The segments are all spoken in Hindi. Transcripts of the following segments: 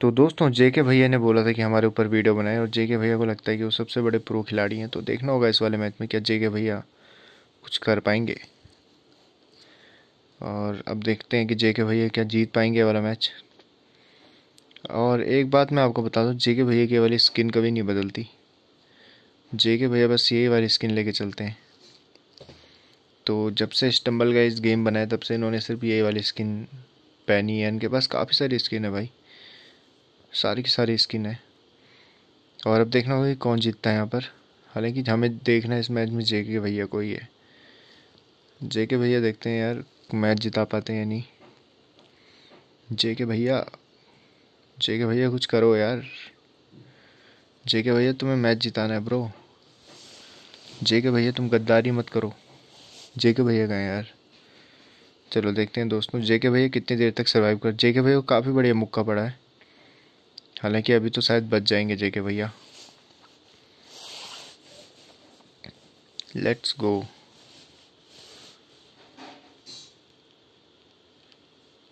तो दोस्तों जे के भैया ने बोला था कि हमारे ऊपर वीडियो बनाए और जे के भैया को लगता है कि वो सबसे बड़े प्रो खिलाड़ी हैं तो देखना होगा इस वाले मैच में क्या जे के भैया कुछ कर पाएंगे और अब देखते हैं कि जे के भैया क्या जीत पाएंगे वाला मैच और एक बात मैं आपको बता दूँ जे के भैया की वाली स्किन कभी नहीं बदलती जे के भैया बस यही वाली स्किन लेके चलते हैं तो जब से स्टम्बल का इस गेम बनाया तब से इन्होंने सिर्फ यही वाली स्किन पहनी है इनके पास काफ़ी सारी स्किन है भाई सारी की सारी स्किन है और अब देखना होगा कि कौन जीतता है यहाँ पर हालांकि हमें देखना है इस मैच में जे के भैया को ही है जे के भैया देखते हैं यार मैच जिता पाते हैं या नहीं जे के भैया जे के भैया कुछ करो यार जे के भैया तुम्हें मैच जिताना है ब्रो जे के भैया तुम गद्दारी मत करो जे के भैया गए यार चलो देखते हैं दोस्तों जे के भैया कितनी देर तक सर्वाइव कर जे के भैया को काफ़ी बढ़िया मुक्का पड़ा है हालांकि अभी तो शायद बच जाएंगे जेके भैया लेट्स गो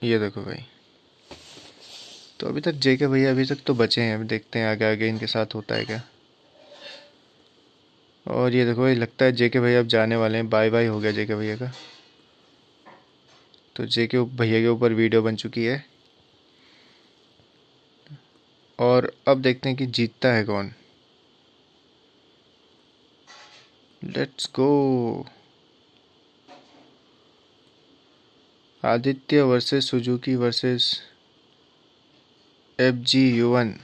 ये देखो भाई तो अभी तक जेके भैया अभी तक तो बचे हैं अभी देखते हैं आगे आगे इनके साथ होता है क्या और ये देखो भाई लगता है जेके भैया अब जाने वाले हैं बाय बाय हो गया जेके भैया का तो जेके भैया के ऊपर वीडियो बन चुकी है और अब देखते हैं कि जीतता है कौन let's go Aditya versus Suzuki versus F G यूवन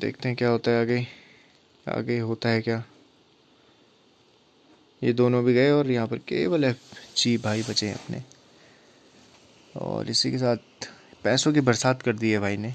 देखते हैं क्या होता है आगे आगे होता है क्या ये दोनों भी गए और यहाँ पर केवल एफ जी भाई बचे हैं अपने और इसी के साथ पैसों की बरसात कर दी है भाई ने